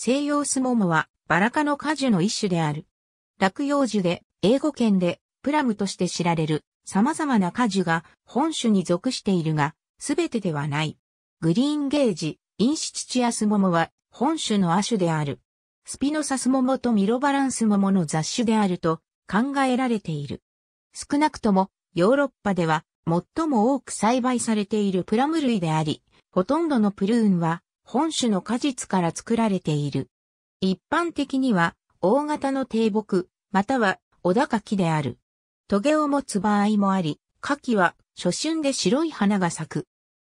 西洋スモモはバラ科の果樹の一種である。落葉樹で、英語圏でプラムとして知られる様々な果樹が本種に属しているが、すべてではない。グリーンゲージ、インシチチアスモモは本種の亜種である。スピノサスモモとミロバランスモモの雑種であると考えられている。少なくともヨーロッパでは最も多く栽培されているプラム類であり、ほとんどのプルーンは本種の果実から作られている。一般的には、大型の低木、または、小高木である。トゲを持つ場合もあり、柿は、初春で白い花が咲く。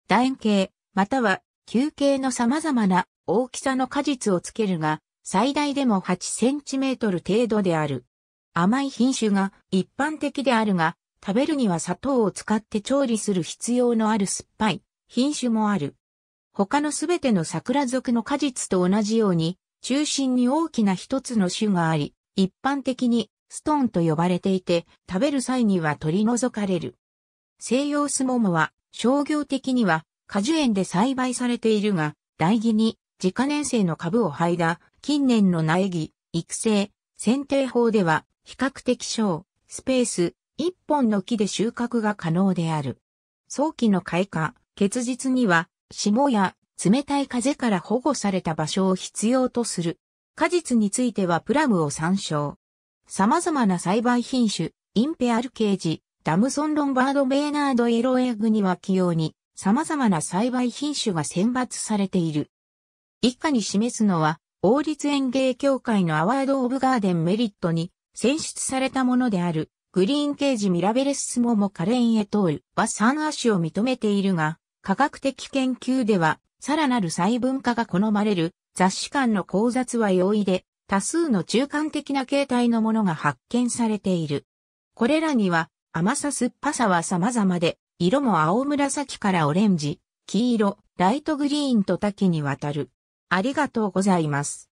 楕円形、または、球形の様々な大きさの果実をつけるが、最大でも8センチメートル程度である。甘い品種が一般的であるが、食べるには砂糖を使って調理する必要のある酸っぱい品種もある。他のすべての桜属の果実と同じように、中心に大きな一つの種があり、一般的にストーンと呼ばれていて、食べる際には取り除かれる。西洋スモモは商業的には果樹園で栽培されているが、苗木に自家年生の株を剥いだ近年の苗木、育成、剪定法では比較的小、スペース、一本の木で収穫が可能である。早期の開花、結実には霜や冷たい風から保護された場所を必要とする。果実についてはプラムを参照。様々な栽培品種、インペアルケージ、ダムソンロンバード・ベーナード・エロエグには器用に様々な栽培品種が選抜されている。以下に示すのは、王立園芸協会のアワード・オブ・ガーデン・メリットに選出されたものである、グリーンケージ・ミラベレス・モモ・カレン・エトールは3シュを認めているが、科学的研究では、さらなる細分化が好まれる雑誌間の交雑は容易で、多数の中間的な形態のものが発見されている。これらには、甘さ酸っぱさは様々で、色も青紫からオレンジ、黄色、ライトグリーンと多岐にわたる。ありがとうございます。